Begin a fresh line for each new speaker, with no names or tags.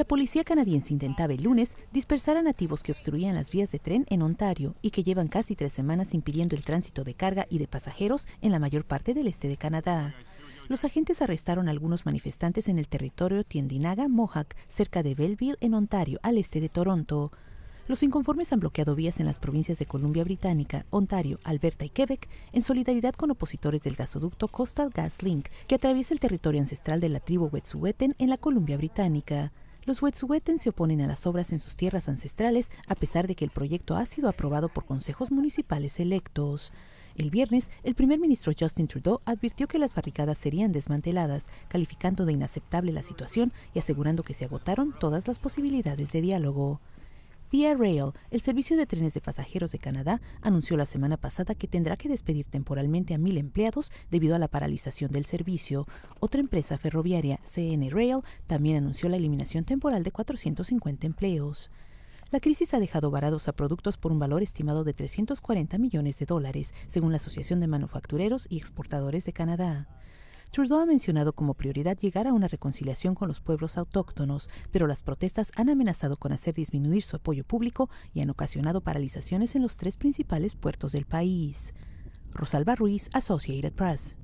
La policía canadiense intentaba el lunes dispersar a nativos que obstruían las vías de tren en Ontario y que llevan casi tres semanas impidiendo el tránsito de carga y de pasajeros en la mayor parte del este de Canadá. Los agentes arrestaron a algunos manifestantes en el territorio Tiendinaga, Mohawk, cerca de Belleville, en Ontario, al este de Toronto. Los inconformes han bloqueado vías en las provincias de Columbia Británica, Ontario, Alberta y Quebec en solidaridad con opositores del gasoducto Coastal Gas Link que atraviesa el territorio ancestral de la tribu Wet'suwet'en en la Columbia Británica. Los Wet'suwet'en se oponen a las obras en sus tierras ancestrales a pesar de que el proyecto ha sido aprobado por consejos municipales electos. El viernes, el primer ministro Justin Trudeau advirtió que las barricadas serían desmanteladas, calificando de inaceptable la situación y asegurando que se agotaron todas las posibilidades de diálogo. Via Rail, el servicio de trenes de pasajeros de Canadá, anunció la semana pasada que tendrá que despedir temporalmente a mil empleados debido a la paralización del servicio. Otra empresa ferroviaria, CN Rail, también anunció la eliminación temporal de 450 empleos. La crisis ha dejado varados a productos por un valor estimado de 340 millones de dólares, según la Asociación de Manufactureros y Exportadores de Canadá. Trudeau ha mencionado como prioridad llegar a una reconciliación con los pueblos autóctonos, pero las protestas han amenazado con hacer disminuir su apoyo público y han ocasionado paralizaciones en los tres principales puertos del país. Rosalba Ruiz, Associated Press.